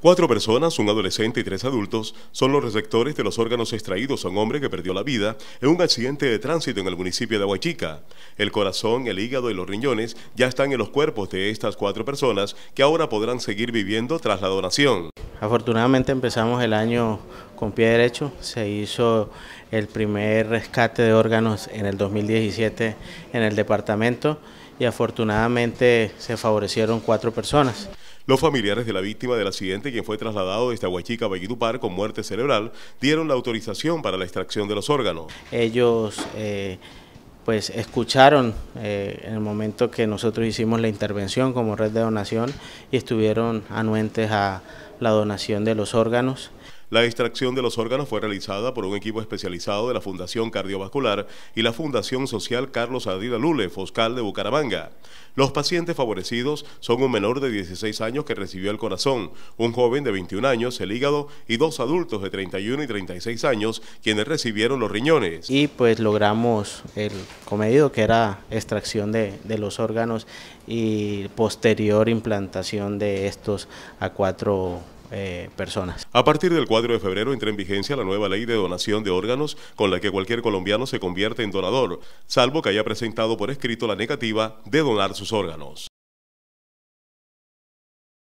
Cuatro personas, un adolescente y tres adultos, son los receptores de los órganos extraídos a un hombre que perdió la vida en un accidente de tránsito en el municipio de Aguachica. El corazón, el hígado y los riñones ya están en los cuerpos de estas cuatro personas que ahora podrán seguir viviendo tras la donación. Afortunadamente empezamos el año con pie derecho, se hizo el primer rescate de órganos en el 2017 en el departamento y afortunadamente se favorecieron cuatro personas. Los familiares de la víctima del accidente, quien fue trasladado desde Aguachica a Valledupar con muerte cerebral, dieron la autorización para la extracción de los órganos. Ellos eh, pues escucharon eh, en el momento que nosotros hicimos la intervención como red de donación y estuvieron anuentes a la donación de los órganos. La extracción de los órganos fue realizada por un equipo especializado de la Fundación Cardiovascular y la Fundación Social Carlos Adida Lule, Foscal de Bucaramanga. Los pacientes favorecidos son un menor de 16 años que recibió el corazón, un joven de 21 años el hígado y dos adultos de 31 y 36 años quienes recibieron los riñones. Y pues logramos el comedido que era extracción de los órganos y posterior implantación de estos a cuatro eh, personas. A partir del 4 de febrero entra en vigencia la nueva ley de donación de órganos con la que cualquier colombiano se convierte en donador, salvo que haya presentado por escrito la negativa de donar sus órganos.